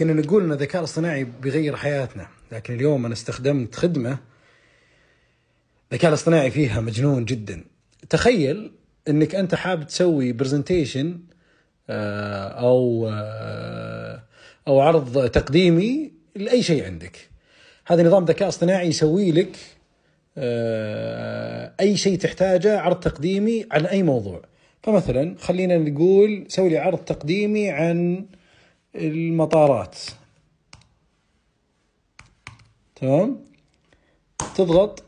كنا نقول ان الذكاء الاصطناعي بيغير حياتنا لكن اليوم انا استخدمت خدمه الذكاء الاصطناعي فيها مجنون جدا تخيل انك انت حاب تسوي برزنتيشن آه، او آه، او عرض تقديمي لاي شيء عندك هذا نظام ذكاء اصطناعي يسوي لك آه، اي شيء تحتاجه عرض تقديمي عن اي موضوع فمثلا خلينا نقول سوي لي عرض تقديمي عن المطارات تمام تضغط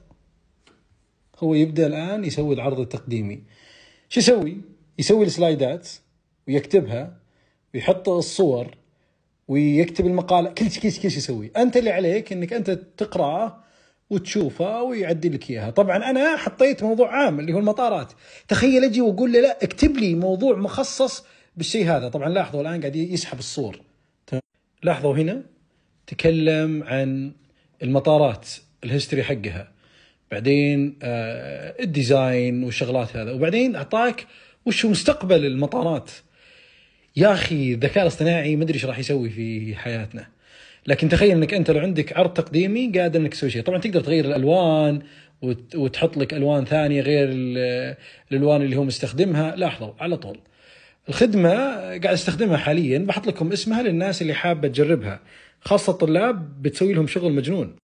هو يبدا الان يسوي العرض التقديمي شو يسوي يسوي السلايدات ويكتبها ويحط الصور ويكتب المقالة كل شيء كل شيء يسوي انت اللي عليك انك انت تقراه وتشوفه ويعدل لك اياها طبعا انا حطيت موضوع عام اللي هو المطارات تخيل اجي واقول له لا اكتب لي موضوع مخصص بالشيء هذا طبعا لاحظوا الان قاعد يسحب الصور لاحظوا هنا تكلم عن المطارات الهيستوري حقها بعدين آه، الديزاين والشغلات هذا وبعدين اعطاك وش مستقبل المطارات يا اخي الذكاء الاصطناعي ما ادري ايش راح يسوي في حياتنا لكن تخيل انك انت لو عندك عرض تقديمي قادر انك تسوي شيء طبعا تقدر تغير الالوان وتحط لك الوان ثانيه غير الالوان اللي هو مستخدمها لاحظوا على طول الخدمه قاعد استخدمها حاليا بحط لكم اسمها للناس اللي حابه تجربها خاصه الطلاب بتسوي لهم شغل مجنون